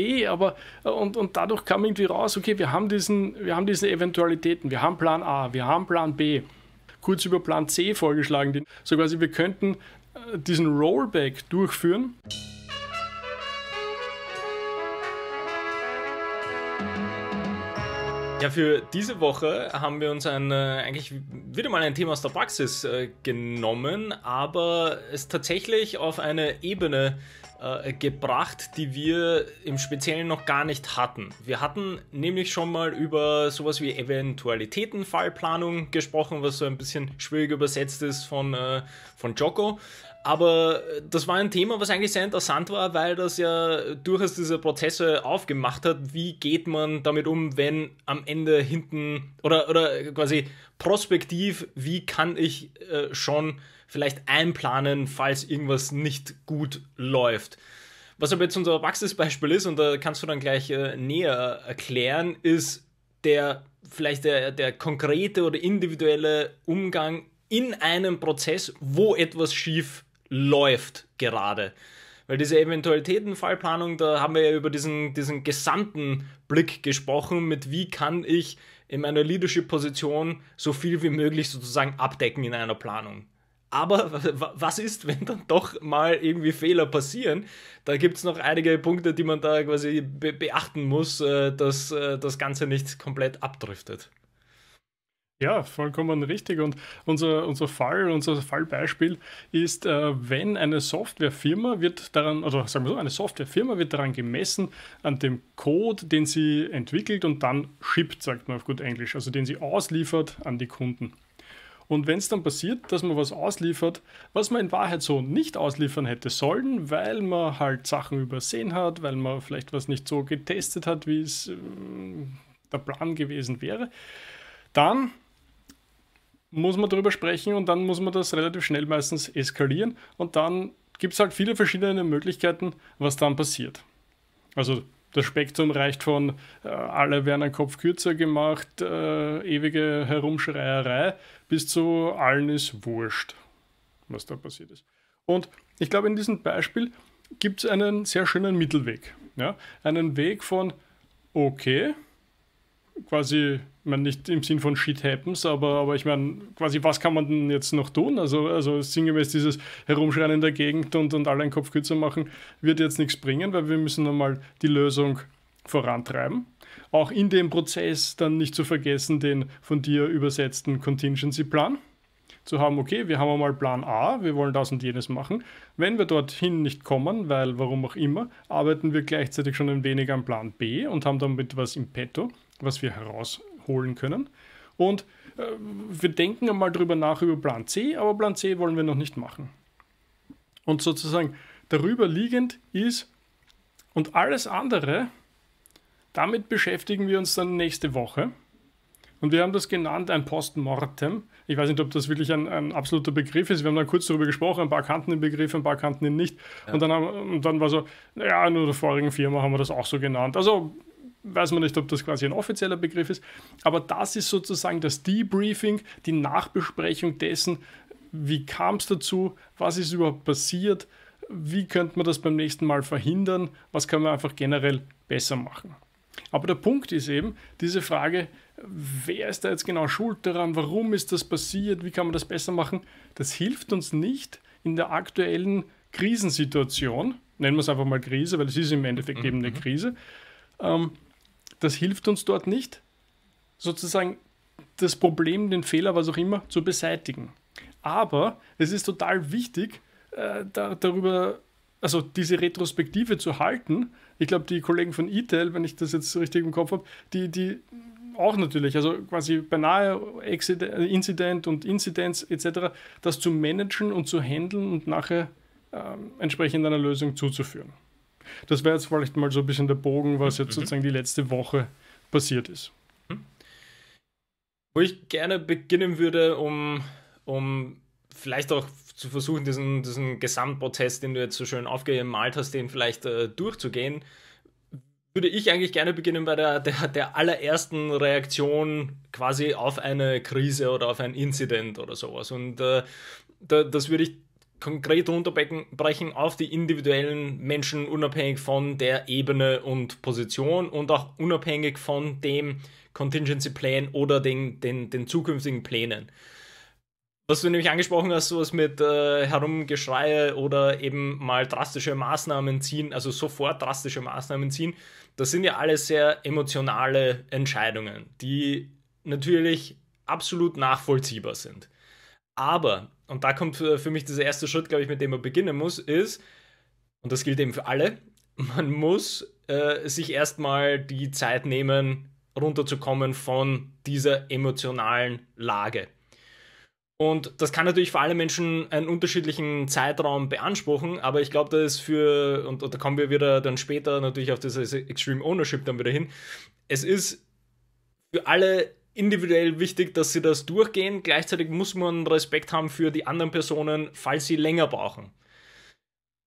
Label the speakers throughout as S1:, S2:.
S1: eh, aber äh, und, und dadurch kam irgendwie raus, okay, wir haben, diesen, wir haben diese Eventualitäten, wir haben Plan A, wir haben Plan B, kurz über Plan C vorgeschlagen, so quasi wir könnten äh, diesen Rollback durchführen.
S2: Ja, für diese Woche haben wir uns ein, äh, eigentlich wieder mal ein Thema aus der Praxis äh, genommen, aber es tatsächlich auf eine Ebene äh, gebracht, die wir im Speziellen noch gar nicht hatten. Wir hatten nämlich schon mal über sowas wie Eventualitätenfallplanung gesprochen, was so ein bisschen schwierig übersetzt ist von, äh, von Joko. Aber äh, das war ein Thema, was eigentlich sehr interessant war, weil das ja durchaus diese Prozesse aufgemacht hat. Wie geht man damit um, wenn am Ende hinten oder, oder quasi prospektiv, wie kann ich äh, schon vielleicht einplanen, falls irgendwas nicht gut läuft. Was aber jetzt unser Praxisbeispiel ist, und da kannst du dann gleich äh, näher äh, erklären, ist der vielleicht der, der konkrete oder individuelle Umgang in einem Prozess, wo etwas schief läuft gerade. Weil diese Eventualitätenfallplanung, da haben wir ja über diesen, diesen gesamten Blick gesprochen, mit wie kann ich in meiner Leadership-Position so viel wie möglich sozusagen abdecken in einer Planung. Aber was ist, wenn dann doch mal irgendwie Fehler passieren? Da gibt es noch einige Punkte, die man da quasi be beachten muss, äh, dass äh, das Ganze nicht komplett abdriftet.
S1: Ja, vollkommen richtig. Und unser, unser Fall, unser Fallbeispiel ist, äh, wenn eine Softwarefirma wird daran, oder sagen wir so, eine Softwarefirma wird daran gemessen, an dem Code, den sie entwickelt und dann shippt, sagt man auf gut Englisch, also den sie ausliefert an die Kunden. Und wenn es dann passiert, dass man was ausliefert, was man in Wahrheit so nicht ausliefern hätte sollen, weil man halt Sachen übersehen hat, weil man vielleicht was nicht so getestet hat, wie es äh, der Plan gewesen wäre, dann muss man darüber sprechen und dann muss man das relativ schnell meistens eskalieren und dann gibt es halt viele verschiedene Möglichkeiten, was dann passiert. Also das Spektrum reicht von äh, alle werden einen Kopf kürzer gemacht, äh, ewige Herumschreierei, bis zu allen ist wurscht, was da passiert ist. Und ich glaube, in diesem Beispiel gibt es einen sehr schönen Mittelweg. Ja? Einen Weg von, okay, quasi, ich meine, nicht im Sinn von Shit happens, aber, aber ich meine, quasi, was kann man denn jetzt noch tun? Also, also sinngemäß dieses Herumschreien in der Gegend und, und alle einen Kopf kürzer machen, wird jetzt nichts bringen, weil wir müssen einmal die Lösung vorantreiben. Auch in dem Prozess dann nicht zu vergessen, den von dir übersetzten Contingency-Plan zu haben, okay, wir haben einmal Plan A, wir wollen das und jenes machen. Wenn wir dorthin nicht kommen, weil warum auch immer, arbeiten wir gleichzeitig schon ein wenig an Plan B und haben damit was im Petto was wir herausholen können. Und äh, wir denken einmal darüber nach über Plan C, aber Plan C wollen wir noch nicht machen. Und sozusagen darüber liegend ist und alles andere, damit beschäftigen wir uns dann nächste Woche. Und wir haben das genannt ein Postmortem. Ich weiß nicht, ob das wirklich ein, ein, absoluter Begriff ist. Wir haben dann kurz darüber gesprochen, ein paar kannten den Begriff, ein paar kannten ihn nicht. Ja. Und, dann haben, und dann war so, ja, in der vorigen Firma haben wir das auch so genannt. Also weiß man nicht, ob das quasi ein offizieller Begriff ist, aber das ist sozusagen das Debriefing, die Nachbesprechung dessen, wie kam es dazu, was ist überhaupt passiert, wie könnte man das beim nächsten Mal verhindern, was kann man einfach generell besser machen. Aber der Punkt ist eben, diese Frage, wer ist da jetzt genau schuld daran, warum ist das passiert, wie kann man das besser machen, das hilft uns nicht in der aktuellen Krisensituation, nennen wir es einfach mal Krise, weil es ist im Endeffekt mhm. eben eine mhm. Krise, ähm, das hilft uns dort nicht, sozusagen das Problem, den Fehler, was auch immer, zu beseitigen. Aber es ist total wichtig, äh, da, darüber, also diese Retrospektive zu halten. Ich glaube, die Kollegen von ITEL, wenn ich das jetzt richtig im Kopf habe, die, die auch natürlich, also quasi beinahe äh, Incident und Inzidenz etc., das zu managen und zu handeln und nachher ähm, entsprechend einer Lösung zuzuführen. Das wäre jetzt vielleicht mal so ein bisschen der Bogen, was jetzt mhm. sozusagen die letzte Woche passiert ist. Mhm.
S2: Wo ich gerne beginnen würde, um, um vielleicht auch zu versuchen, diesen, diesen Gesamtprozess, den du jetzt so schön aufgemalt hast, den vielleicht äh, durchzugehen, würde ich eigentlich gerne beginnen bei der, der, der allerersten Reaktion quasi auf eine Krise oder auf ein Incident oder sowas. Und äh, da, das würde ich konkret runterbrechen auf die individuellen Menschen, unabhängig von der Ebene und Position und auch unabhängig von dem Contingency Plan oder den, den, den zukünftigen Plänen. Was du nämlich angesprochen hast, sowas mit äh, Herumgeschreie oder eben mal drastische Maßnahmen ziehen, also sofort drastische Maßnahmen ziehen, das sind ja alles sehr emotionale Entscheidungen, die natürlich absolut nachvollziehbar sind. Aber und da kommt für, mich dieser erste Schritt, glaube ich, mit dem man beginnen muss, ist, und das gilt eben für alle, man muss äh, sich erstmal die Zeit nehmen, runterzukommen von dieser emotionalen Lage. Und das kann natürlich für alle Menschen einen unterschiedlichen Zeitraum beanspruchen, aber ich glaube, das ist für, und, und, da kommen wir wieder dann später natürlich auf das Extreme Ownership dann wieder hin, es ist für alle individuell wichtig, dass sie das durchgehen. Gleichzeitig muss man Respekt haben für die anderen Personen, falls sie länger brauchen.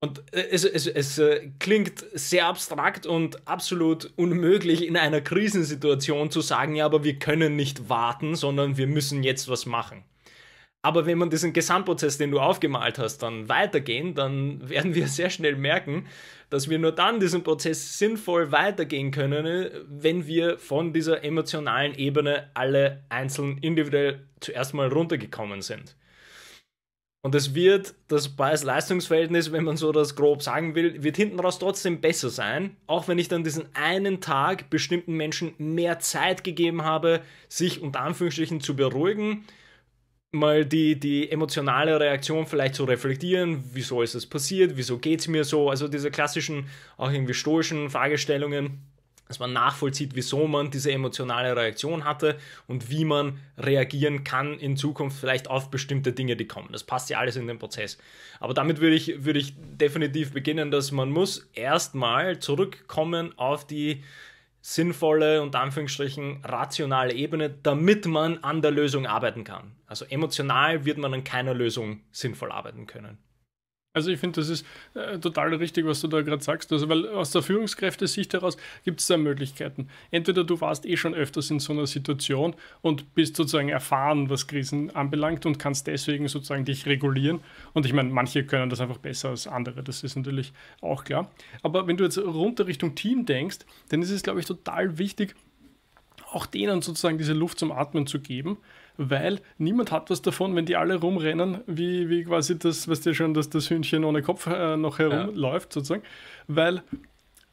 S2: Und äh, es, es, es äh, klingt sehr abstrakt und absolut unmöglich in einer Krisensituation zu sagen, ja, aber wir können nicht warten, sondern wir müssen jetzt was machen. Aber wenn man diesen Gesamtprozess, den du aufgemalt hast, dann weitergehen, dann werden wir sehr schnell merken, dass wir nur dann diesen Prozess sinnvoll weitergehen können, wenn wir von dieser emotionalen Ebene alle einzeln individuell zuerst mal runtergekommen sind. Und es wird das Preis-Leistungs-Verhältnis, wenn man so das grob sagen will, wird hinten raus trotzdem besser sein, auch wenn ich dann diesen einen Tag bestimmten Menschen mehr Zeit gegeben habe, sich unter Anführungsstrichen zu beruhigen, mal die, die emotionale Reaktion vielleicht zu reflektieren, wieso ist es passiert, wieso geht es mir so, also diese klassischen, auch irgendwie stoischen Fragestellungen, dass man nachvollzieht, wieso man diese emotionale Reaktion hatte und wie man reagieren kann in Zukunft vielleicht auf bestimmte Dinge, die kommen. Das passt ja alles in den Prozess. Aber damit würde ich, würde ich definitiv beginnen, dass man muss erstmal zurückkommen auf die sinnvolle und Anführungsstrichen rationale Ebene, damit man an der Lösung arbeiten kann. Also emotional wird man an keiner Lösung sinnvoll arbeiten können. Also ich finde, das ist äh, total richtig, was du da gerade sagst. Also weil aus der Führungskräftesicht
S1: heraus gibt es da Möglichkeiten. Entweder du warst eh schon öfters in so einer Situation und bist sozusagen erfahren, was Krisen anbelangt und kannst deswegen sozusagen dich regulieren. Und ich meine, manche können das einfach besser als andere, das ist natürlich auch klar. Aber wenn du jetzt runter Richtung Team denkst, dann ist es, glaube ich, total wichtig, auch denen sozusagen diese Luft zum Atmen zu geben, weil niemand hat was davon, wenn die alle rumrennen, wie, wie quasi das, weißt du schon, dass das Hühnchen ohne Kopf äh, noch herumläuft, ja. sozusagen, weil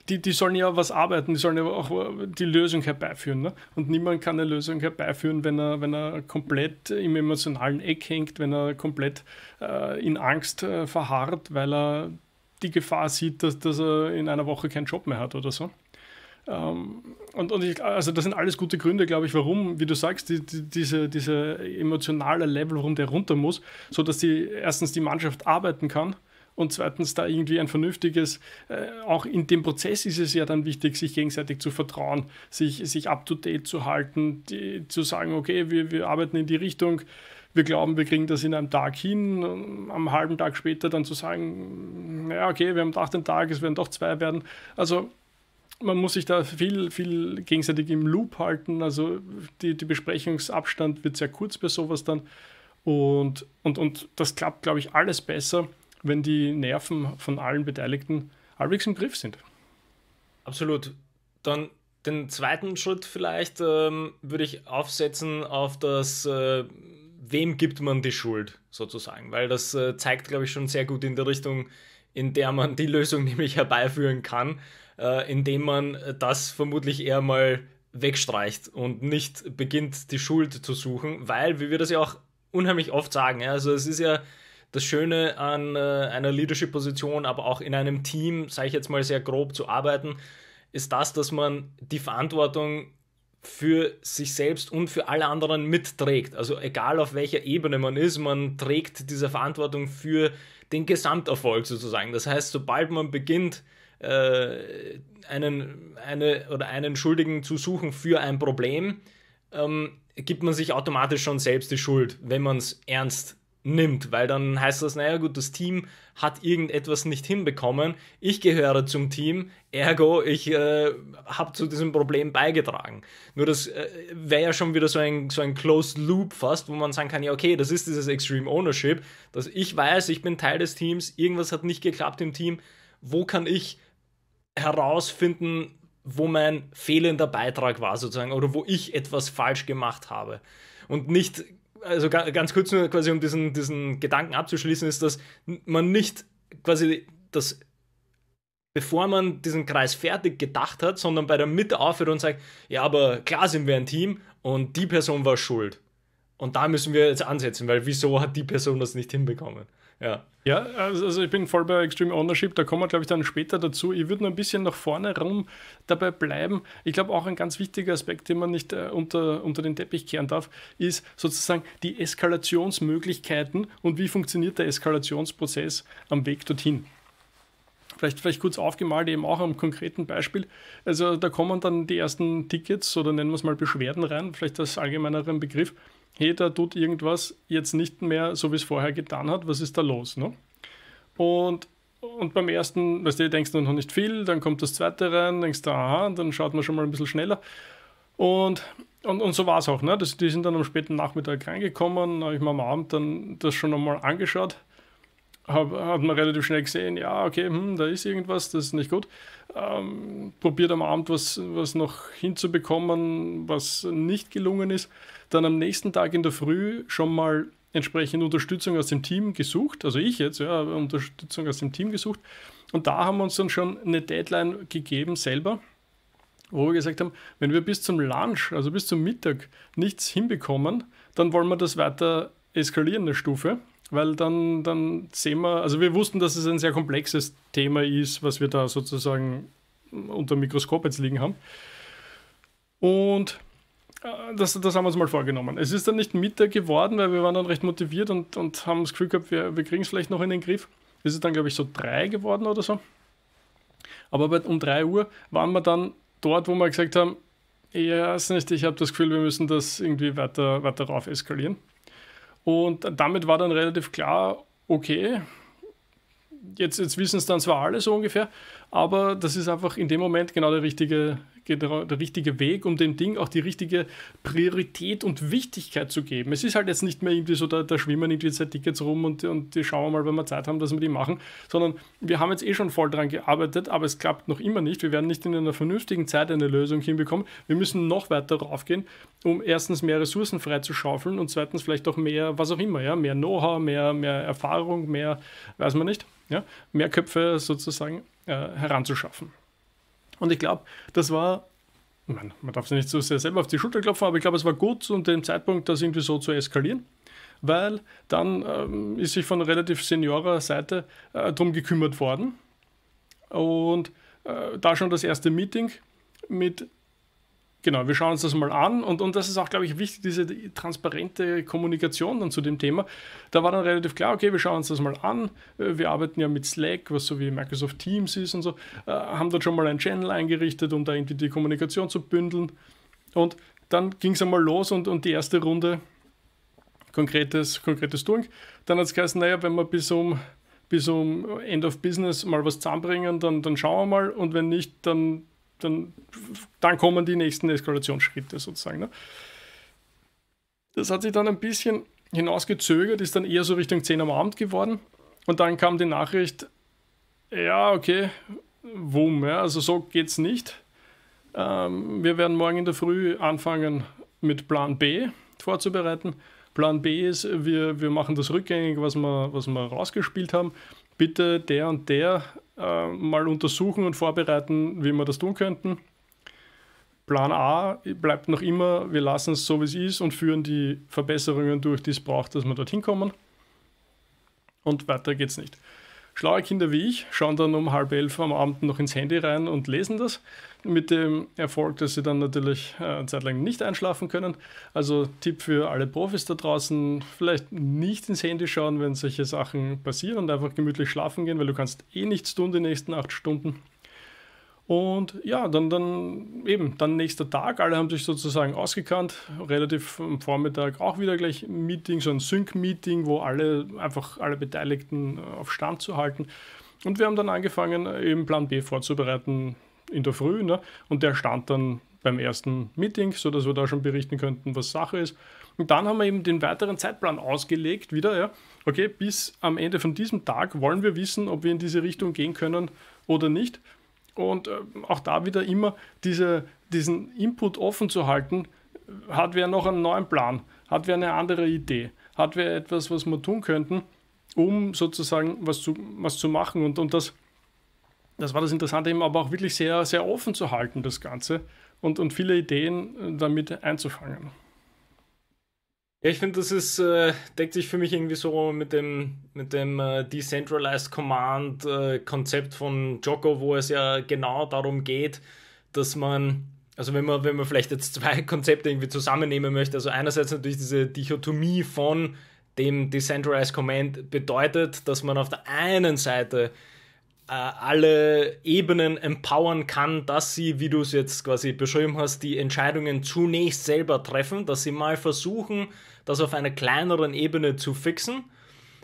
S1: die, die sollen ja was arbeiten, die sollen ja auch äh, die Lösung herbeiführen. Ne? Und niemand kann eine Lösung herbeiführen, wenn er, wenn er komplett im emotionalen Eck hängt, wenn er komplett äh, in Angst äh, verharrt, weil er die Gefahr sieht, dass, dass er in einer Woche keinen Job mehr hat oder so. Ähm, und, und ich, also das sind alles gute Gründe, glaube ich, warum, wie du sagst, die, die, diese, diese emotionale Level, warum der runter muss, sodass die erstens die Mannschaft arbeiten kann und zweitens da irgendwie ein vernünftiges, äh, auch in dem Prozess ist es ja dann wichtig, sich gegenseitig zu vertrauen, sich, sich up-to-date zu halten, die, zu sagen, okay, wir, wir arbeiten in die Richtung, wir glauben, wir kriegen das in einem Tag hin, am halben Tag später dann zu sagen, ja, okay, wir haben doch den Tag, es werden doch zwei werden. Also man muss sich da viel, viel gegenseitig im Loop halten. Also die, die Besprechungsabstand wird sehr kurz bei sowas dann. Und, und, und das klappt, glaube ich, alles besser, wenn die Nerven von allen Beteiligten halbwegs im Griff sind.
S2: Absolut. Dann den zweiten Schritt vielleicht ähm, würde ich aufsetzen auf das, äh, wem gibt man die Schuld sozusagen, weil das äh, zeigt, glaube ich, schon sehr gut in der Richtung, in der man die Lösung nämlich herbeiführen kann äh, indem man das vermutlich eher mal wegstreicht und nicht beginnt, die Schuld zu suchen, weil, wie wir das ja auch unheimlich oft sagen, ja, also es ist ja das Schöne an äh, einer Leadership-Position, aber auch in einem Team, sage ich jetzt mal sehr grob, zu arbeiten, ist das, dass man die Verantwortung für sich selbst und für alle anderen mitträgt. Also egal auf welcher Ebene man ist, man trägt diese Verantwortung für den Gesamterfolg sozusagen. Das heißt, sobald man beginnt, äh, einen, eine, oder einen Schuldigen zu suchen für ein Problem, ähm, gibt man sich automatisch schon selbst die Schuld, wenn man es ernst nimmt, weil dann heißt das, naja gut, das Team hat irgendetwas nicht hinbekommen, ich gehöre zum Team, ergo, ich äh, habe zu diesem Problem beigetragen. Nur das äh, wäre ja schon wieder so ein, so ein Closed Loop fast, wo man sagen kann, ja okay, das ist dieses Extreme Ownership, dass ich weiß, ich bin Teil des Teams, irgendwas hat nicht geklappt im Team, wo kann ich herausfinden, wo mein fehlender Beitrag war sozusagen oder wo ich etwas falsch gemacht habe. Und nicht, also ganz kurz nur quasi um diesen, diesen Gedanken abzuschließen, ist, dass man nicht quasi das bevor man diesen Kreis fertig gedacht hat, sondern bei der Mitte aufhört und sagt, ja, aber klar sind wir ein Team und die Person war schuld. Und da müssen wir jetzt ansetzen, weil wieso hat die Person das nicht hinbekommen? Ja. Ja,
S1: also, also ich bin voll bei Extreme Ownership, da kommen wir, glaube ich, dann später dazu. Ich würde noch ein bisschen nach vorne rum dabei bleiben. Ich glaube, auch ein ganz wichtiger Aspekt, den man nicht äh, unter, unter den Teppich kehren darf, ist sozusagen die Eskalationsmöglichkeiten und wie funktioniert der Eskalationsprozess am Weg dorthin vielleicht, vielleicht kurz aufgemalt, eben auch am konkreten Beispiel. Also da kommen dann die ersten Tickets oder nennen wir es mal Beschwerden rein, vielleicht als allgemeineren Begriff. Hey, da tut irgendwas jetzt nicht mehr so, wie es vorher getan hat. Was ist da los? Ne? Und, und beim ersten, weißt du, denkst du noch nicht viel, dann kommt das zweite rein, denkst du, aha, und dann schaut man schon mal ein bisschen schneller. Und, und, und so war es auch. Ne? Das, die sind dann am späten Nachmittag reingekommen, habe ich mir am Abend dann das schon einmal angeschaut hab, hat man relativ schnell gesehen, ja, okay, hm, da ist irgendwas, das ist nicht gut. Ähm, probiert am Abend was, was noch hinzubekommen, was nicht gelungen ist. Dann am nächsten Tag in der Früh schon mal entsprechend Unterstützung aus dem Team gesucht, also ich jetzt, ja, Unterstützung aus dem Team gesucht. Und da haben wir uns dann schon eine Deadline gegeben selber, wo wir gesagt haben, wenn wir bis zum Lunch, also bis zum Mittag nichts hinbekommen, dann wollen wir das weiter eskalieren, eine Stufe weil dann, dann sehen wir, also wir wussten, dass es ein sehr komplexes Thema ist, was wir da sozusagen unter dem Mikroskop jetzt liegen haben. Und äh, das, das haben wir uns mal vorgenommen. Es ist dann nicht Mittag geworden, weil wir waren dann recht motiviert und, und haben das Gefühl gehabt, wir, wir kriegen es vielleicht noch in den Griff. Es ist dann, glaube ich, so drei geworden oder so. Aber bei, um drei Uhr waren wir dann dort, wo wir gesagt haben, ja, ist nicht, ich habe das Gefühl, wir müssen das irgendwie weiter, weiter rauf eskalieren. Und damit war dann relativ klar, okay, jetzt, jetzt wissen es dann zwar alle so ungefähr, aber das ist einfach in dem Moment genau der richtige, genau der richtige Weg, um dem Ding auch die richtige Priorität und Wichtigkeit zu geben. Es ist halt jetzt nicht mehr irgendwie so, da, da schwimmen irgendwie zwei Tickets rum und, und die schauen wir mal, wenn wir Zeit haben, dass wir die machen, sondern wir haben jetzt eh schon voll dran gearbeitet, aber es klappt noch immer nicht. Wir werden nicht in einer vernünftigen Zeit eine Lösung hinbekommen. Wir müssen noch weiter raufgehen, um erstens mehr Ressourcen freizuschaufeln und zweitens vielleicht auch mehr, was auch immer, ja, mehr Know-how, mehr, mehr Erfahrung, mehr, weiß man nicht, ja, mehr Köpfe sozusagen äh, heranzuschaffen. Und ich glaube, das war, man, man darf sich nicht so sehr selber auf die Schulter klopfen, aber ich glaube, es war gut, zu dem Zeitpunkt das irgendwie so zu eskalieren weil dann ähm, ist sich von relativ seniorer Seite äh, darum gekümmert worden. Und äh, da schon das erste Meeting mit Genau, wir schauen uns das mal an und, und das ist auch, glaube ich, wichtig, diese transparente Kommunikation dann zu dem Thema. Da war dann relativ klar, okay, wir schauen uns das mal an. Äh, wir arbeiten ja mit Slack, was so wie Microsoft Teams ist und so, äh, haben dort schon mal einen Channel eingerichtet, um da irgendwie die Kommunikation zu bündeln. Und dann ging es einmal los und, und die erste Runde, konkretes, konkretes Doing. Dann hat es geheißen, naja, wenn wir bis um bis um End of Business mal was zusammenbringen, dann, dann schauen wir mal und wenn nicht, dann dann, dann kommen die nächsten Eskalationsschritte sozusagen. Ne? Das hat sich dann ein bisschen hinausgezögert, ist dann eher so Richtung 10 am Abend geworden. Und dann kam die Nachricht, ja, okay, wumm, ja, also so geht's nicht. Ähm, wir werden morgen in der Früh anfangen mit Plan B vorzubereiten. Plan B ist, wir, wir machen das rückgängig, was wir, was wir rausgespielt haben. Bitte der und der äh, mal untersuchen und vorbereiten, wie wir das tun könnten. Plan A bleibt noch immer, wir lassen es so, wie es ist und führen die Verbesserungen durch, die es braucht, dass wir dorthin kommen. Und weiter geht's nicht. Schlaue Kinder wie ich schauen dann um halb elf am Abend noch ins Handy rein und lesen das mit dem Erfolg, dass sie dann natürlich äh, eine Zeit lang nicht einschlafen können. Also Tipp für alle Profis da draußen, vielleicht nicht ins Handy schauen, wenn solche Sachen passieren und einfach gemütlich schlafen gehen, weil du kannst eh nichts tun die nächsten acht Stunden. Und ja, dann, dann eben, dann nächster Tag, alle haben sich sozusagen ausgekannt, relativ am Vormittag auch wieder gleich ein Meeting, so ein Sync-Meeting, wo alle, einfach alle Beteiligten äh, auf Stand zu halten. Und wir haben dann angefangen, eben Plan B vorzubereiten, in der Früh. Ne? Und der stand dann beim ersten Meeting, sodass wir da schon berichten könnten, was Sache ist. Und dann haben wir eben den weiteren Zeitplan ausgelegt wieder. Ja? Okay, bis am Ende von diesem Tag wollen wir wissen, ob wir in diese Richtung gehen können oder nicht. Und äh, auch da wieder immer diese, diesen Input offen zu halten. Hat wer noch einen neuen Plan? Hat wer eine andere Idee? Hat wer etwas, was wir tun könnten, um sozusagen was zu, was zu machen? Und, und das das war das Interessante eben, aber auch wirklich sehr, sehr offen zu halten, das Ganze und, und viele Ideen äh, damit einzufangen.
S2: Ja, ich finde, das ist, äh, deckt sich für mich irgendwie so mit dem, mit dem äh, Decentralized Command äh, Konzept von Joko, wo es ja genau darum geht, dass man, also wenn man, wenn man vielleicht jetzt zwei Konzepte irgendwie zusammennehmen möchte, also einerseits natürlich diese Dichotomie von dem Decentralized Command bedeutet, dass man auf der einen Seite äh, alle Ebenen empowern kann, dass sie, wie du es jetzt quasi beschrieben hast, die Entscheidungen zunächst selber treffen, dass sie mal versuchen, das auf einer kleineren Ebene zu fixen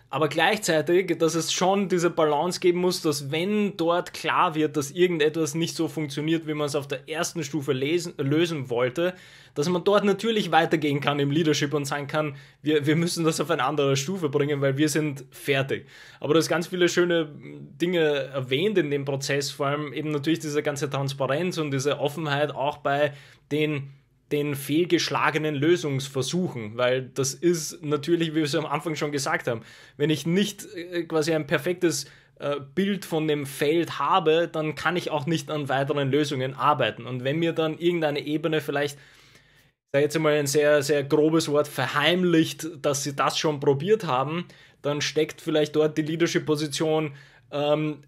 S2: aber gleichzeitig, dass es schon diese Balance geben muss, dass wenn dort klar wird, dass irgendetwas nicht so funktioniert, wie man es auf der ersten Stufe lesen, lösen wollte, dass man dort natürlich weitergehen kann im Leadership und sagen kann, wir, wir müssen das auf eine andere Stufe bringen, weil wir sind fertig. Aber du hast ganz viele schöne Dinge erwähnt in dem Prozess, vor allem eben natürlich diese ganze Transparenz und diese Offenheit auch bei den den fehlgeschlagenen Lösungsversuchen, weil das ist natürlich, wie wir es am Anfang schon gesagt haben, wenn ich nicht äh, quasi ein perfektes äh, Bild von dem Feld habe, dann kann ich auch nicht an weiteren Lösungen arbeiten. Und wenn mir dann irgendeine Ebene vielleicht, ich sage jetzt mal ein sehr, sehr grobes Wort, verheimlicht, dass sie das schon probiert haben, dann steckt vielleicht dort die Leadership-Position ähm,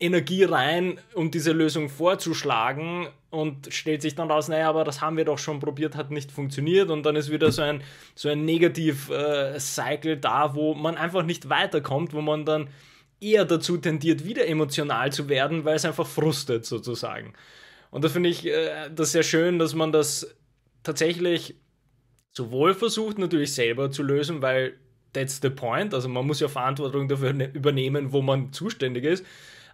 S2: Energie rein, um diese Lösung vorzuschlagen und stellt sich dann raus, naja, aber das haben wir doch schon probiert, hat nicht funktioniert und dann ist wieder so ein, so ein Negativ-Cycle äh, da, wo man einfach nicht weiterkommt, wo man dann eher dazu tendiert, wieder emotional zu werden, weil es einfach frustet sozusagen. Und da finde ich äh, das sehr schön, dass man das tatsächlich sowohl versucht, natürlich selber zu lösen, weil that's the point, also man muss ja Verantwortung dafür ne-, übernehmen, wo man zuständig ist,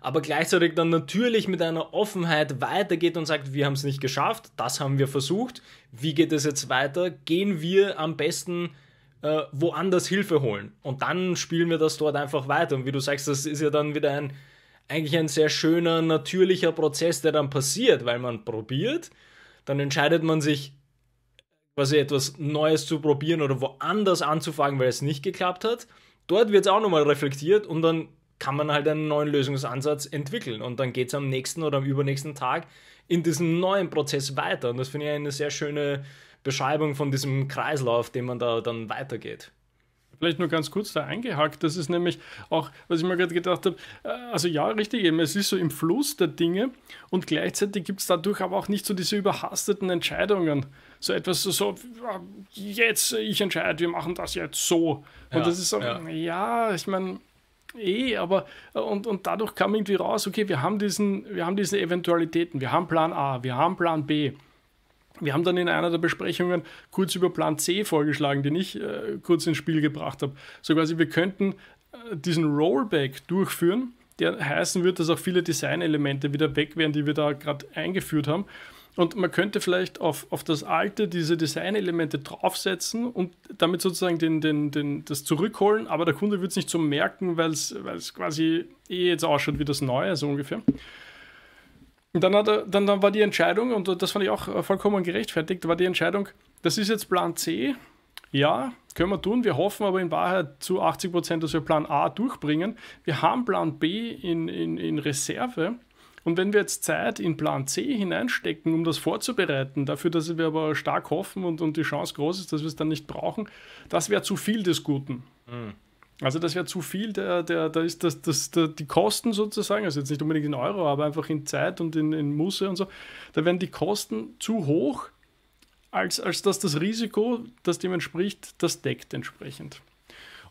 S2: aber gleichzeitig dann natürlich mit einer Offenheit weitergeht und sagt, wir haben es nicht geschafft, das haben wir versucht, wie geht es jetzt weiter? Gehen wir am besten äh, woanders Hilfe holen und dann spielen wir das dort einfach weiter. Und wie du sagst, das ist ja dann wieder ein eigentlich ein sehr schöner, natürlicher Prozess, der dann passiert, weil man probiert, dann entscheidet man sich, quasi etwas Neues zu probieren oder woanders anzufangen, weil es nicht geklappt hat. Dort wird es auch nochmal reflektiert und dann kann man halt einen neuen Lösungsansatz entwickeln. Und dann geht es am nächsten oder am übernächsten Tag in diesem neuen Prozess weiter. Und das finde ich eine sehr schöne Beschreibung von diesem Kreislauf, den man da dann weitergeht. Vielleicht nur ganz kurz da eingehakt, das ist nämlich auch, was ich mir gerade
S1: gedacht habe, äh, also ja, richtig eben, es ist so im Fluss der Dinge und gleichzeitig gibt es dadurch aber auch nicht so diese überhasteten Entscheidungen. So etwas so, so äh, jetzt, ich entscheide, wir machen das jetzt so. Und ja, das ist so, ja, ja ich meine, Eh, aber äh, und, und dadurch kam irgendwie raus, okay, wir haben, diesen, wir haben diese Eventualitäten, wir haben Plan A, wir haben Plan B. Wir haben dann in einer der Besprechungen kurz über Plan C vorgeschlagen, den ich äh, kurz ins Spiel gebracht habe. So quasi, wir könnten äh, diesen Rollback durchführen, der heißen wird, dass auch viele Designelemente wieder weg wären, die wir da gerade eingeführt haben. Und man könnte vielleicht auf, auf das alte diese Designelemente draufsetzen und damit sozusagen den, den, den, das zurückholen, aber der Kunde wird es nicht so merken, weil es quasi eh jetzt ausschaut wie das neue, so ungefähr. Und dann, er, dann, dann war die Entscheidung, und das fand ich auch vollkommen gerechtfertigt, war die Entscheidung, das ist jetzt Plan C, ja, können wir tun. Wir hoffen aber in Wahrheit zu 80 Prozent, dass wir Plan A durchbringen. Wir haben Plan B in, in, in Reserve und wenn wir jetzt Zeit in Plan C hineinstecken, um das vorzubereiten, dafür, dass wir aber stark hoffen und, und die Chance groß ist, dass wir es dann nicht brauchen, das wäre zu viel des Guten. Mhm. Also das wäre zu viel, da der, der ist das, das, der, die Kosten sozusagen, also jetzt nicht unbedingt in Euro, aber einfach in Zeit und in, in Musse und so, da wären die Kosten zu hoch, als, als dass das Risiko, das dem entspricht, das deckt entsprechend.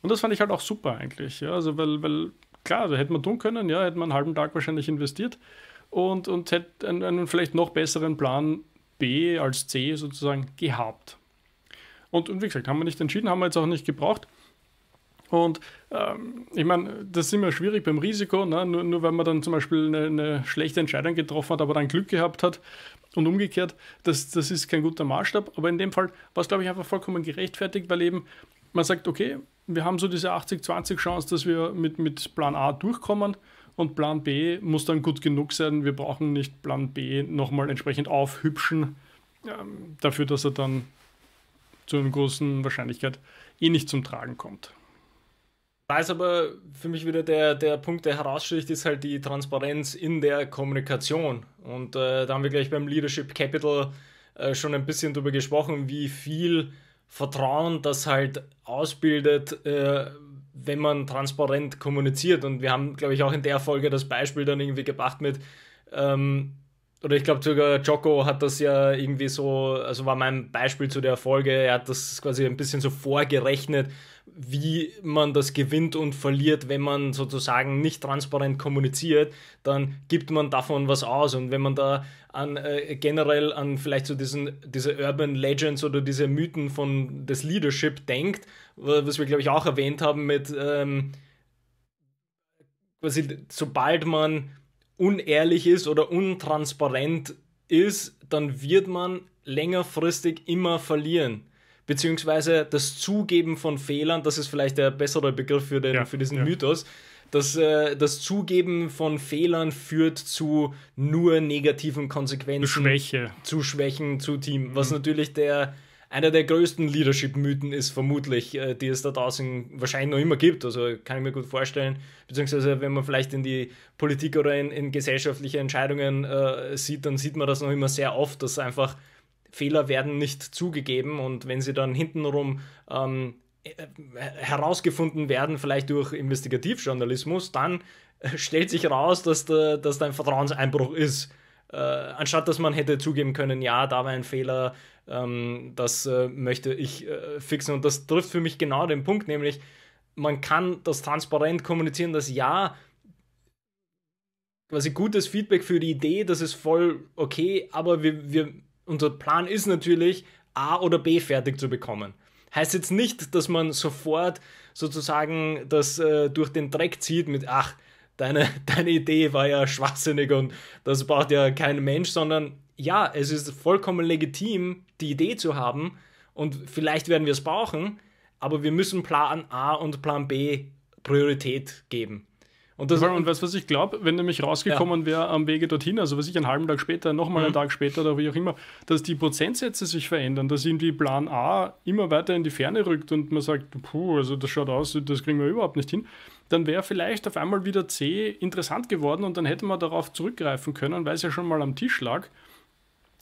S1: Und das fand ich halt auch super eigentlich. Ja? Also weil, weil klar, da also hätte man tun können, ja, hätte man einen halben Tag wahrscheinlich investiert und, und hätte einen, einen vielleicht noch besseren Plan B als C sozusagen gehabt. Und, und wie gesagt, haben wir nicht entschieden, haben wir jetzt auch nicht gebraucht. Und ähm, ich meine, das ist immer schwierig beim Risiko, ne? nur, nur wenn man dann zum Beispiel eine, eine, schlechte Entscheidung getroffen hat, aber dann Glück gehabt hat und umgekehrt, das, das ist kein guter Maßstab. Aber in dem Fall war es, glaube ich, einfach vollkommen gerechtfertigt, weil eben man sagt, okay, wir haben so diese 80-20 Chance, dass wir mit, mit Plan A durchkommen und Plan B muss dann gut genug sein. Wir brauchen nicht Plan B nochmal entsprechend aufhübschen, ähm, dafür, dass er dann zu einer großen Wahrscheinlichkeit eh nicht zum Tragen kommt.
S2: Da ist aber für mich wieder der, der Punkt, der heraussticht, ist halt die Transparenz in der Kommunikation. Und äh, da haben wir gleich beim Leadership Capital äh, schon ein bisschen drüber gesprochen, wie viel Vertrauen, das halt ausbildet, äh, wenn man transparent kommuniziert. Und wir haben, glaube ich, auch in der Folge das Beispiel dann irgendwie gebracht mit, ähm, oder ich glaube sogar Joko hat das ja irgendwie so, also war mein Beispiel zu der Folge, er hat das quasi ein bisschen so vorgerechnet, wie man das gewinnt und verliert, wenn man sozusagen nicht transparent kommuniziert, dann gibt man davon was aus. Und wenn man da an äh, generell an vielleicht so diesen diese Urban Legends oder diese Mythen von des Leadership denkt, was wir glaube ich auch erwähnt haben mit ähm, quasi sobald man unehrlich ist oder untransparent ist, dann wird man längerfristig immer verlieren. Beziehungsweise das Zugeben von Fehlern, das ist vielleicht der bessere Begriff für, den, ja, für diesen ja. Mythos, dass, äh, das Zugeben von Fehlern führt zu nur negativen Konsequenzen. Schwäche. Zu Schwächen, zu Team. Was mhm. natürlich der, einer der größten Leadership-Mythen ist vermutlich, äh, die es da draußen wahrscheinlich noch immer gibt. Also kann ich mir gut vorstellen. Beziehungsweise, wenn man vielleicht in die Politik oder in, in gesellschaftliche Entscheidungen äh, sieht, dann sieht man das noch immer sehr oft, dass einfach Fehler werden nicht zugegeben und wenn sie dann hintenrum ähm, äh, herausgefunden werden, vielleicht durch Investigativjournalismus, dann äh, stellt sich raus, dass da, dass da ein Vertrauenseinbruch ist äh, anstatt dass man hätte zugeben können, ja, da war ein Fehler, ähm, das äh, möchte ich äh, fixen. Und das trifft für mich genau den Punkt, nämlich man kann das transparent kommunizieren, dass ja, quasi gutes Feedback für die Idee, das ist voll okay, aber wir, wir, unser Plan ist natürlich, A oder B fertig zu bekommen. Heißt jetzt nicht, dass man sofort sozusagen das äh, durch den Dreck zieht mit, ach, deine, deine Idee war ja schwachsinnig und das braucht ja kein Mensch, sondern ja, es ist vollkommen legitim, die Idee zu haben und vielleicht werden wir es brauchen, aber wir müssen Plan A und Plan B Priorität geben. Und, das, und
S1: was, was ich glaube, wenn nämlich rausgekommen ja. wäre am Wege dorthin, also was ich einen halben Tag später, nochmal mhm. einen Tag später oder wie auch immer, dass die Prozentsätze sich verändern, dass irgendwie Plan A immer weiter in die Ferne rückt und man sagt, puh, also das schaut aus, das kriegen wir überhaupt nicht hin dann wäre vielleicht auf einmal wieder C interessant geworden und dann hätte man darauf zurückgreifen können, weil es ja schon mal am Tisch lag.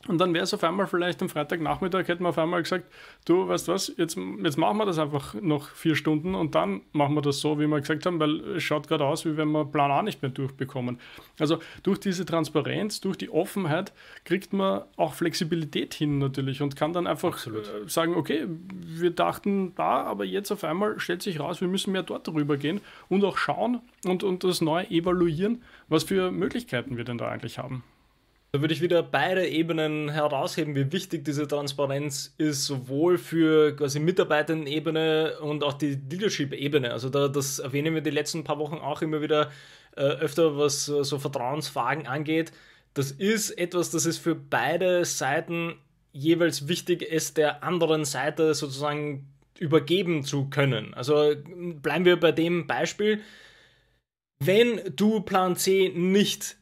S1: Und dann wäre es auf einmal vielleicht am Freitagnachmittag, hätten wir auf einmal gesagt, du, weißt was, jetzt, jetzt machen wir das einfach noch vier Stunden und dann machen wir das so, wie wir gesagt haben, weil es schaut gerade aus, wie wenn wir Plan A nicht mehr durchbekommen. Also durch diese Transparenz, durch die Offenheit kriegt man auch Flexibilität hin natürlich und kann dann einfach Absolut. Äh, sagen, okay, wir dachten da, aber jetzt auf einmal stellt sich raus, wir müssen mehr dort drüber gehen und auch schauen und, und das neu
S2: evaluieren, was für Möglichkeiten wir denn da eigentlich haben. Da würde ich wieder beide Ebenen herausheben, wie wichtig diese Transparenz ist, sowohl für quasi Mitarbeitendenebene und auch die Leadership-Ebene. Also da, das erwähnen wir die letzten paar Wochen auch immer wieder äh, öfter, was äh, so Vertrauensfragen angeht. Das ist etwas, das ist für beide Seiten jeweils wichtig, es der anderen Seite sozusagen übergeben zu können. Also bleiben wir bei dem Beispiel. Wenn du Plan C nicht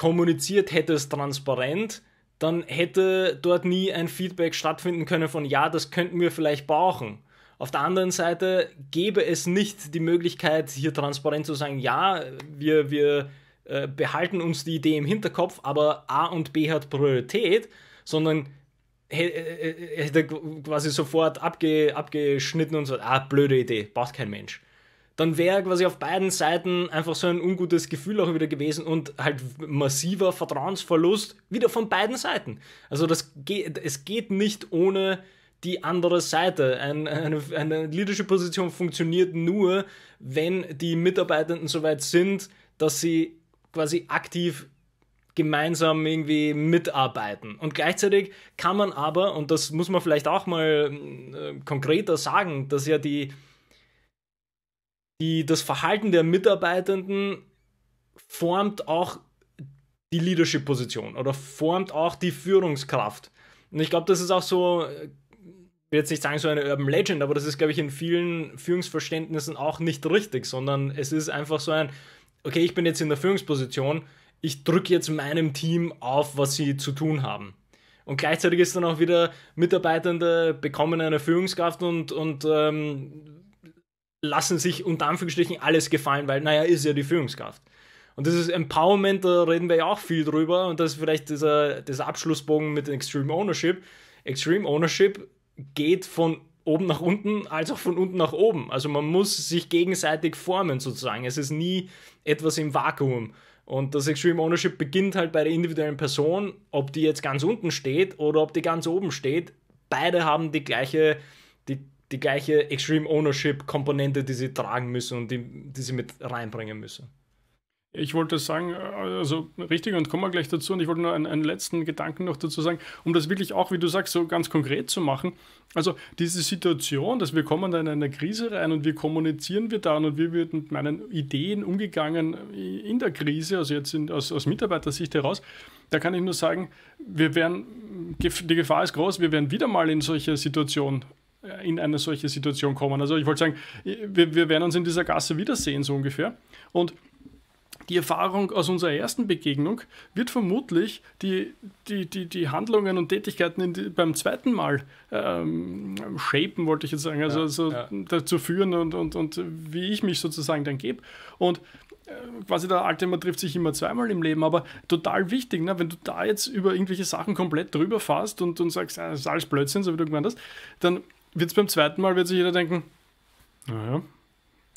S2: kommuniziert hätte es transparent, dann hätte dort nie ein Feedback stattfinden können von ja, das könnten wir vielleicht brauchen. Auf der anderen Seite gäbe es nicht die Möglichkeit, hier transparent zu sagen, ja, wir, wir äh, behalten uns die Idee im Hinterkopf, aber A und B hat Priorität, sondern äh, äh, hätte quasi sofort abge, abgeschnitten und so, ah, blöde Idee, braucht kein Mensch dann wäre quasi auf beiden Seiten einfach so ein ungutes Gefühl auch wieder gewesen und halt massiver Vertrauensverlust wieder von beiden Seiten. Also das geht, es geht nicht ohne die andere Seite. Ein, eine, eine Leadership-Position funktioniert nur, wenn die Mitarbeitenden so weit sind, dass sie quasi aktiv gemeinsam irgendwie mitarbeiten. Und gleichzeitig kann man aber, und das muss man vielleicht auch mal äh, konkreter sagen, dass ja die die, das Verhalten der Mitarbeitenden formt auch die Leadership-Position oder formt auch die Führungskraft. Und ich glaube, das ist auch so, ich will jetzt nicht sagen so eine Urban Legend, aber das ist, glaube ich, in vielen Führungsverständnissen auch nicht richtig, sondern es ist einfach so ein, okay, ich bin jetzt in der Führungsposition, ich drücke jetzt meinem Team auf, was sie zu tun haben. Und gleichzeitig ist dann auch wieder Mitarbeitende bekommen eine Führungskraft und, und ähm, lassen sich unter Anführungsstrichen alles gefallen, weil naja, ist ja die Führungskraft. Und dieses Empowerment, da reden wir ja auch viel drüber und das ist vielleicht dieser, dieser Abschlussbogen mit Extreme Ownership. Extreme Ownership geht von oben nach unten als auch von unten nach oben. Also man muss sich gegenseitig formen sozusagen. Es ist nie etwas im Vakuum. Und das Extreme Ownership beginnt halt bei der individuellen Person, ob die jetzt ganz unten steht oder ob die ganz oben steht. Beide haben die gleiche, die die gleiche Extreme Ownership-Komponente, die sie tragen müssen und die, die sie mit reinbringen müssen.
S1: Ich wollte sagen, äh, also richtig, und kommen wir gleich dazu, und ich wollte nur einen, einen, letzten Gedanken noch dazu sagen, um das wirklich auch, wie du sagst, so ganz konkret zu machen. Also diese Situation, dass wir kommen da in eine Krise rein und wie kommunizieren wir dann und wie wird mit meinen Ideen umgegangen in der Krise, also jetzt in, aus, aus Mitarbeitersicht heraus, da kann ich nur sagen, wir werden, die Gefahr ist groß, wir werden wieder mal in solche Situationen äh, in eine solche Situation kommen. Also ich wollte sagen, wir, wir werden uns in dieser Gasse wiedersehen, so ungefähr. Und die Erfahrung aus unserer ersten Begegnung wird vermutlich die, die, die, die Handlungen und Tätigkeiten die, beim zweiten Mal ähm, shapen, wollte ich jetzt sagen, also, ja, also ja. dazu führen und, und, und wie ich mich sozusagen dann gebe. Und äh, quasi der alte man trifft sich immer zweimal im Leben, aber total wichtig, ne? wenn du da jetzt über irgendwelche Sachen komplett drüber fährst und, und sagst, ah, das ist alles Blödsinn, so wie du gemeint hast, dann wird es beim zweiten Mal, wird sich jeder denken, naja,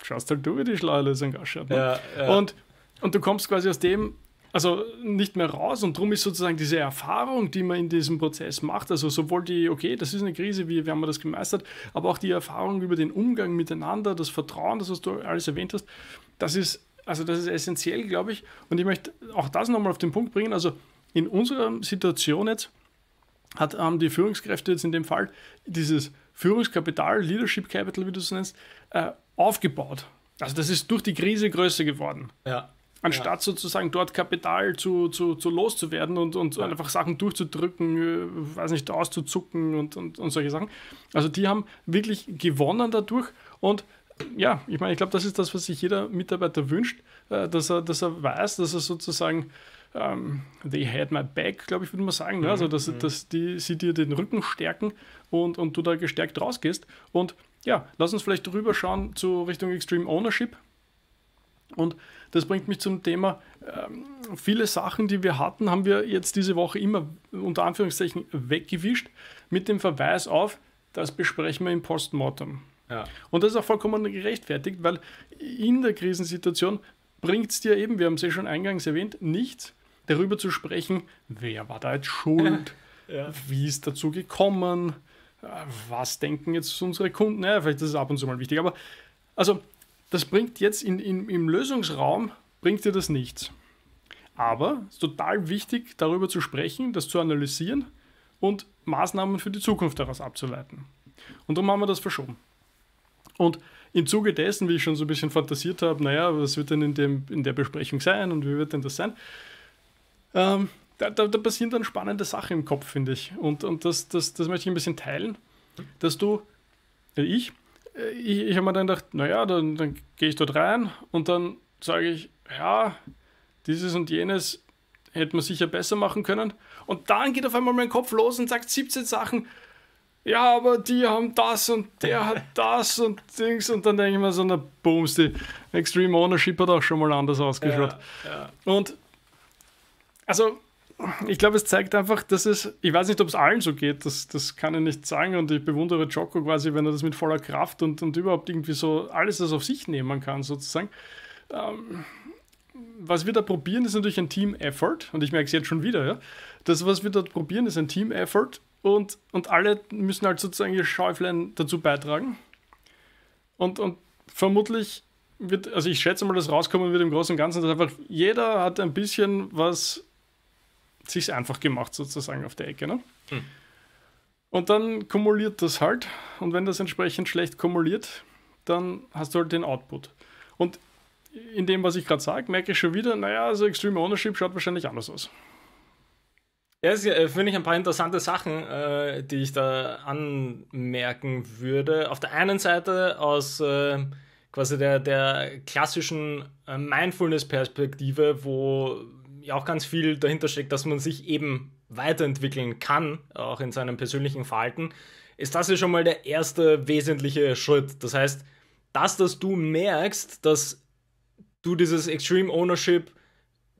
S1: schaust halt du, wie die schlaue Lösung ausschaut. Ja, ja. Und, und du kommst quasi aus dem, also nicht mehr raus und darum ist sozusagen diese Erfahrung, die man in diesem Prozess macht, also sowohl die, okay, das ist eine Krise, wie, wie haben wir das gemeistert, aber auch die Erfahrung über den Umgang miteinander, das Vertrauen, das was du alles erwähnt hast, das ist, also das ist essentiell, glaube ich. Und ich möchte auch das nochmal auf den Punkt bringen, also in unserer Situation jetzt, hat, haben die Führungskräfte jetzt in dem Fall dieses Führungskapital, Leadership Capital, wie du es nennst, äh, aufgebaut. Also das ist durch die Krise größer geworden. Ja. Anstatt ja. sozusagen dort Kapital zu, zu, zu loszuwerden und, und ja. einfach Sachen durchzudrücken, äh, weiß nicht, auszuzucken und, und, und solche Sachen. Also die haben wirklich gewonnen dadurch und ja, ich meine, ich glaube, das ist das, was sich jeder Mitarbeiter wünscht, äh, dass, er, dass er weiß, dass er sozusagen um, ähm, they had my back, glaube ich, würde man sagen. Ne? Also, mhm. dass, mhm. dass die, sie dir den Rücken stärken und, und du da gestärkt rausgehst. Und ja, lass uns vielleicht drüber schauen zu Richtung Extreme Ownership. Und das bringt mich zum Thema, ähm, viele Sachen, die wir hatten, haben wir jetzt diese Woche immer unter Anführungszeichen weggewischt mit dem Verweis auf, das besprechen wir im Postmortem. Ja. Und das ist auch vollkommen gerechtfertigt, weil in der Krisensituation bringt es dir eben, wir haben es ja schon eingangs erwähnt, nichts, darüber zu sprechen, wer war da jetzt schuld, ja. wie ist dazu gekommen, was denken jetzt unsere Kunden, naja, vielleicht ist es ab und zu mal wichtig, aber also das bringt jetzt in, in, im Lösungsraum, bringt dir das nichts. Aber es ist total wichtig, darüber zu sprechen, das zu analysieren und Maßnahmen für die Zukunft daraus abzuleiten. Und darum haben wir das verschoben. Und im Zuge dessen, wie ich schon so ein bisschen fantasiert habe, naja, was wird denn in, dem, in der Besprechung sein und wie wird denn das sein, ähm, da, da, da, passieren dann spannende Sachen im Kopf, finde ich. Und, und das, das, das möchte ich ein bisschen teilen, dass du, äh, äh, ich, ich, ich habe mir dann gedacht, naja, dann, dann gehe ich dort rein und dann sage ich, ja, dieses und jenes hätte man sicher besser machen können. Und dann geht auf einmal mein Kopf los und sagt 17 Sachen. Ja, aber die haben das und der hat das und Dings. Und dann denke ich mir so, na Booms, die Extreme Ownership hat auch schon mal anders ausgeschaut. Ja, ja. Und also ich glaube, es zeigt einfach, dass es, ich weiß nicht, ob es allen so geht, das, das kann ich nicht sagen und ich bewundere Joko quasi, wenn er das mit voller Kraft und, und überhaupt irgendwie so alles das auf sich nehmen kann, sozusagen. Ähm, was wir da probieren, ist natürlich ein Team-Effort und ich merke es jetzt schon wieder, ja. Das, was wir dort probieren, ist ein Team-Effort und, und alle müssen halt sozusagen ihr Schäuflein dazu beitragen. Und, und vermutlich wird, also ich schätze mal, das rauskommen wird im Großen und Ganzen, dass einfach jeder hat ein bisschen was sich einfach gemacht, sozusagen auf der Ecke. Ne? Hm. Und dann kumuliert das halt. Und wenn das entsprechend schlecht kumuliert, dann hast du halt den Output. Und in dem, was ich gerade sage, merke ich schon wieder, naja, also Extreme Ownership schaut wahrscheinlich anders aus.
S2: Ja, äh, finde ich ein paar interessante Sachen, äh, die ich da anmerken würde. Auf der einen Seite aus äh, quasi der, der klassischen äh, Mindfulness-Perspektive, wo ja auch ganz viel dahinter steckt, dass man sich eben weiterentwickeln kann, auch in seinem persönlichen Verhalten, ist das ja schon mal der erste wesentliche Schritt. Das heißt, das, dass du merkst, dass du dieses Extreme Ownership,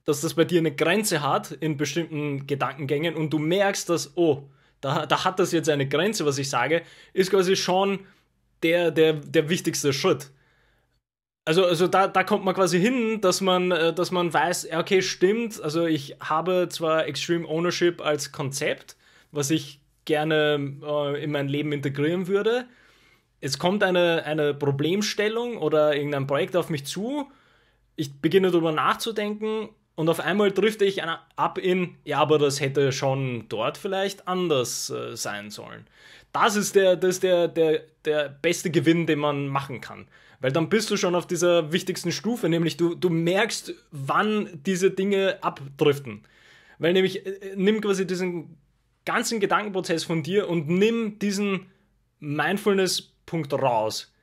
S2: dass das bei dir eine Grenze hat in bestimmten Gedankengängen und du merkst, dass, oh, da, da hat das jetzt eine Grenze, was ich sage, ist quasi schon der, der, der wichtigste Schritt. Also, also da, da kommt man quasi hin, dass man, äh, dass man weiß, okay, stimmt, also ich habe zwar Extreme Ownership als Konzept, was ich gerne äh, in mein Leben integrieren würde. Es kommt eine, eine Problemstellung oder irgendein Projekt auf mich zu. Ich beginne darüber nachzudenken und auf einmal drifte ich ab in, ja, aber das hätte schon dort vielleicht anders äh, sein sollen. Das ist der, das ist der, der, der beste Gewinn, den man machen kann. Weil dann bist du schon auf dieser wichtigsten Stufe, nämlich du, du merkst, wann diese Dinge abdriften. Weil nämlich äh, äh, nimm quasi diesen ganzen Gedankenprozess von dir und nimm diesen Mindfulness-Punkt raus.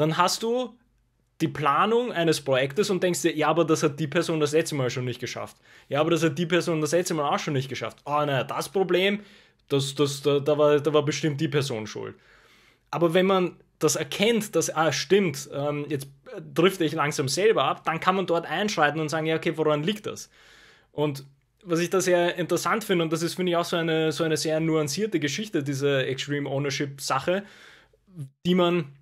S2: Dann hast du die Planung eines Projektes und denkst dir, ja, aber das hat die Person das letzte Mal schon nicht geschafft. Ja, aber das hat die Person das letzte Mal auch schon nicht geschafft. Oh, ah, naja, das Problem, das, das, da, da, war, da war bestimmt die Person schuld. Aber wenn man das erkennt, dass, ah, stimmt, ähm, jetzt drifte ich langsam selber ab, dann kann man dort einschreiten und sagen, ja, okay, woran liegt das? Und was ich da sehr interessant finde, und das ist, finde ich, auch so eine, so eine sehr nuancierte Geschichte, diese Extreme Ownership-Sache, die man,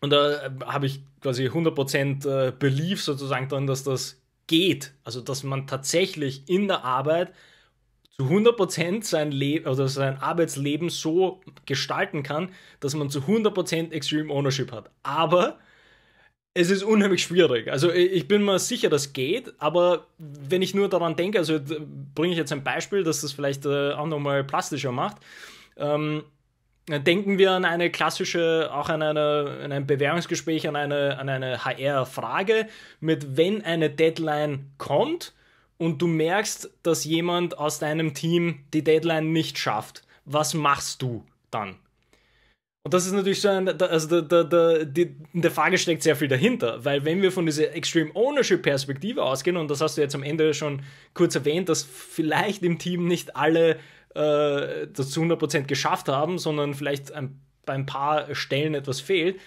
S2: und da habe ich quasi 100% äh, Belief sozusagen dran, dass das geht. Also, dass man tatsächlich in der Arbeit zu 100% sein, oder sein Arbeitsleben so gestalten kann, dass man zu 100% Extreme Ownership hat. Aber es ist unheimlich schwierig. Also ich bin mir sicher, das geht, aber wenn ich nur daran denke, also bringe ich jetzt ein Beispiel, dass das vielleicht äh, auch nochmal plastischer macht. Ähm, denken wir an eine klassische, auch an, eine, an ein Bewährungsgespräch, an eine, an eine HR-Frage mit, wenn eine Deadline kommt, und du merkst, dass jemand aus deinem Team die Deadline nicht schafft, was machst du dann? Und das ist natürlich so ein, also da, da, da, die, in der Frage steckt sehr viel dahinter, weil wenn wir von dieser Extreme Ownership Perspektive ausgehen, und das hast du jetzt am Ende schon kurz erwähnt, dass vielleicht im Team nicht alle äh, das zu 100% geschafft haben, sondern vielleicht ein, bei ein paar Stellen etwas fehlt,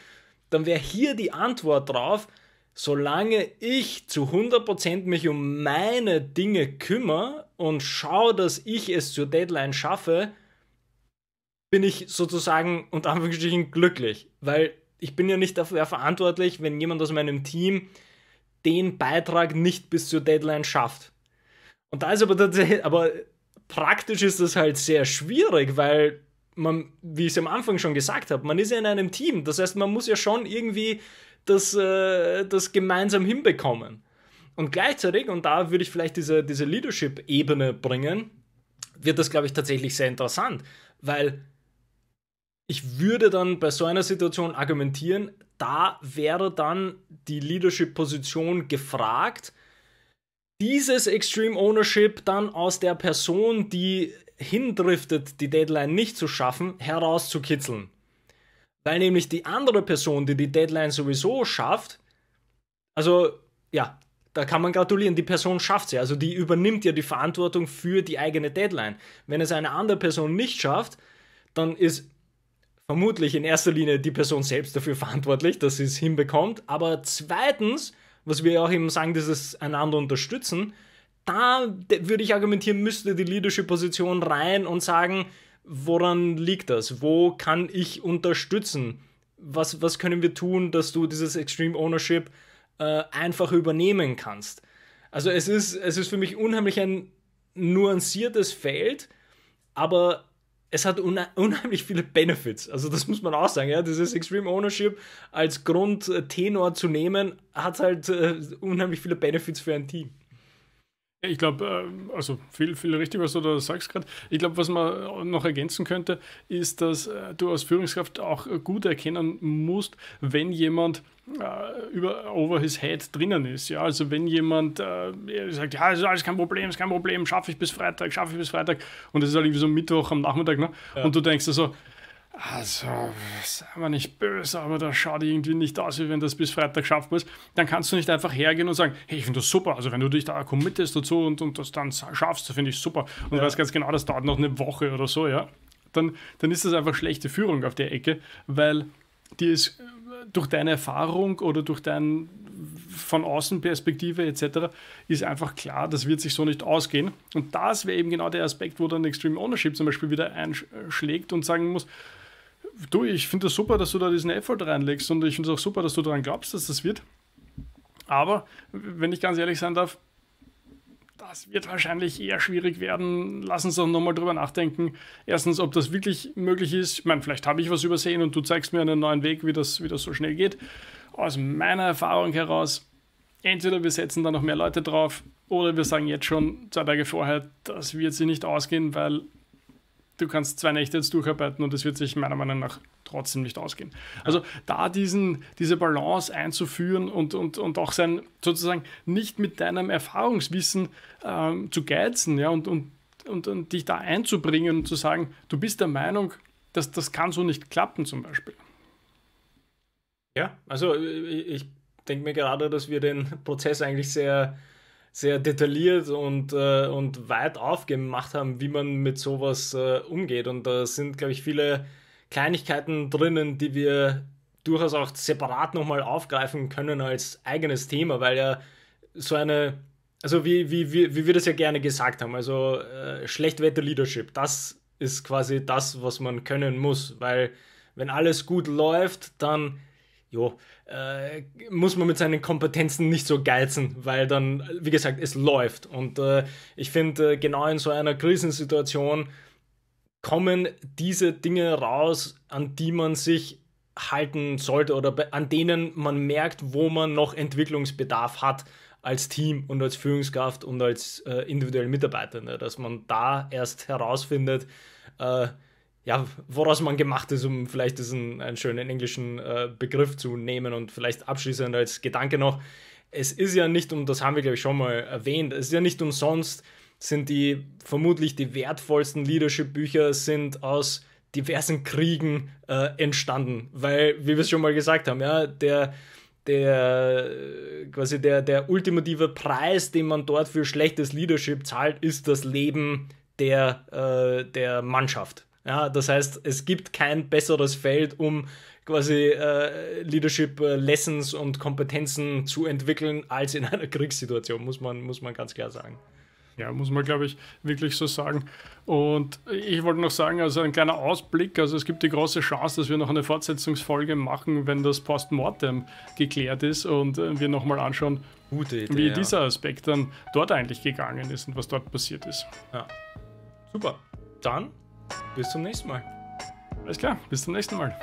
S2: dann wäre hier die Antwort drauf, solange ich zu 100% mich um meine Dinge kümmere und schaue, dass ich es zur Deadline schaffe, bin ich sozusagen unter Anführungsstrichen glücklich, weil ich bin ja nicht dafür verantwortlich, wenn jemand aus meinem Team den Beitrag nicht bis zur Deadline schafft. Und da ist aber tatsächlich, aber praktisch ist das halt sehr schwierig, weil man, wie ich es am Anfang schon gesagt habe, man ist ja in einem Team. Das heißt, man muss ja schon irgendwie das, äh, das gemeinsam hinbekommen. Und gleichzeitig, und da würde ich vielleicht diese, diese Leadership-Ebene bringen, wird das, glaube ich, tatsächlich sehr interessant, weil ich würde dann bei so einer Situation argumentieren, da wäre dann die Leadership-Position gefragt, dieses Extreme Ownership dann aus der Person, die hindriftet, die Deadline nicht zu schaffen, herauszukitzeln. Weil nämlich die andere Person, die die Deadline sowieso schafft, also ja, da kann man gratulieren, die Person schafft sie. Also die übernimmt ja die Verantwortung für die eigene Deadline. Wenn es eine andere Person nicht schafft, dann ist vermutlich in erster Linie die Person selbst dafür verantwortlich, dass sie es hinbekommt. Aber zweitens, was wir auch eben sagen, dieses einander unterstützen, da würde ich argumentieren, müsste die Leadership-Position rein und sagen, woran liegt das? Wo kann ich unterstützen? Was, was können wir tun, dass du dieses Extreme Ownership äh, einfach übernehmen kannst? Also es ist, es ist für mich unheimlich ein nuanciertes Feld, aber es hat unheimlich viele Benefits. Also das muss man auch sagen. Ja? Dieses Extreme Ownership als Grundtenor zu nehmen, hat halt äh, unheimlich viele Benefits für ein Team. Ich glaube, ähm, also viel, viel richtig, was du da sagst gerade. Ich glaube, was
S1: man noch ergänzen könnte, ist, dass äh, du als Führungskraft auch gut erkennen musst, wenn jemand äh, über over his head drinnen ist. Ja, also wenn jemand äh, sagt, ja, ist alles kein Problem, ist kein Problem, schaffe ich bis Freitag, schaffe ich bis Freitag und es ist halt irgendwie so Mittwoch am Nachmittag, ne? Ja. Und du denkst also, also, sei mal nicht böse, aber das schaut irgendwie nicht aus, wie wenn das bis Freitag schaffen muss. Dann kannst du nicht einfach hergehen und sagen, hey, ich finde das super. Also, wenn du dich da committest dazu und, und das dann schaffst, finde ich super. Und ja. du weißt ganz genau, das dauert noch eine Woche oder so, ja. Dann, dann ist das einfach schlechte Führung auf der Ecke, weil die ist äh, durch deine Erfahrung oder durch deine von außen Perspektive etc. ist einfach klar, das wird sich so nicht ausgehen. Und das wäre eben genau der Aspekt, wo dann Extreme Ownership zum Beispiel wieder einschlägt und sagen muss, du, ich finde das super, dass du da diesen Effort reinlegst und ich finde es auch super, dass du daran glaubst, dass das wird. Aber wenn ich ganz ehrlich sein darf, das wird wahrscheinlich eher schwierig werden. Lass uns doch nochmal drüber nachdenken. Erstens, ob das wirklich möglich ist. Ich meine, vielleicht habe ich was übersehen und du zeigst mir einen neuen Weg, wie das, wie das so schnell geht. Aus meiner Erfahrung heraus, entweder wir setzen da noch mehr Leute drauf oder wir sagen jetzt schon zwei Tage vorher, das wird sie nicht ausgehen, weil du kannst zwei Nächte jetzt durcharbeiten und es wird sich meiner Meinung nach trotzdem nicht ausgehen. Also da diesen, diese Balance einzuführen und, und, und auch sein, sozusagen nicht mit deinem Erfahrungswissen ähm, zu geizen ja, und, und, und, und dich da einzubringen und zu sagen, du bist der Meinung, dass das kann so nicht klappen zum Beispiel.
S2: Ja, also äh, ich denke mir gerade, dass wir den Prozess eigentlich sehr sehr detailliert und, äh, und weit aufgemacht haben, wie man mit sowas äh, umgeht. Und da sind, glaube ich, viele Kleinigkeiten drinnen, die wir durchaus auch separat nochmal aufgreifen können als eigenes Thema, weil ja so eine, also wie, wie, wie, wie wir das ja gerne gesagt haben, also äh, Schlechtwetter-Leadership, das ist quasi das, was man können muss, weil wenn alles gut läuft, dann jo, äh, muss man mit seinen Kompetenzen nicht so geizen, weil dann, wie gesagt, es läuft. Und äh, ich finde, äh, genau in so einer Krisensituation kommen diese Dinge raus, an die man sich halten sollte oder bei, an denen man merkt, wo man noch Entwicklungsbedarf hat als Team und als Führungskraft und als äh, individuelle Mitarbeiter, ne? dass man da erst herausfindet, äh, ja, woraus man gemacht ist, um vielleicht diesen einen schönen englischen äh, Begriff zu nehmen und vielleicht abschließend als Gedanke noch, es ist ja nicht, und das haben wir, glaube ich, schon mal erwähnt, es ist ja nicht umsonst, sind die vermutlich die wertvollsten Leadership-Bücher sind aus diversen Kriegen äh, entstanden, weil, wie wir es schon mal gesagt haben, ja, der, der quasi der, der ultimative Preis, den man dort für schlechtes Leadership zahlt, ist das Leben der, äh, der Mannschaft. Ja, das heißt, es gibt kein besseres Feld, um quasi äh, Leadership äh, Lessons und Kompetenzen zu entwickeln, als in einer Kriegssituation, muss man, muss man ganz klar sagen.
S1: Ja, muss man, glaube ich, wirklich so sagen. Und ich wollte noch sagen, also ein kleiner Ausblick, also es gibt die große Chance, dass wir noch eine Fortsetzungsfolge machen, wenn das Postmortem geklärt ist und äh, wir nochmal anschauen,
S2: Idee, wie ja. dieser
S1: Aspekt dann dort eigentlich gegangen ist und was dort passiert ist. Ja. Super. Dann bis zum nächsten Mal. Alles klar, bis zum nächsten Mal.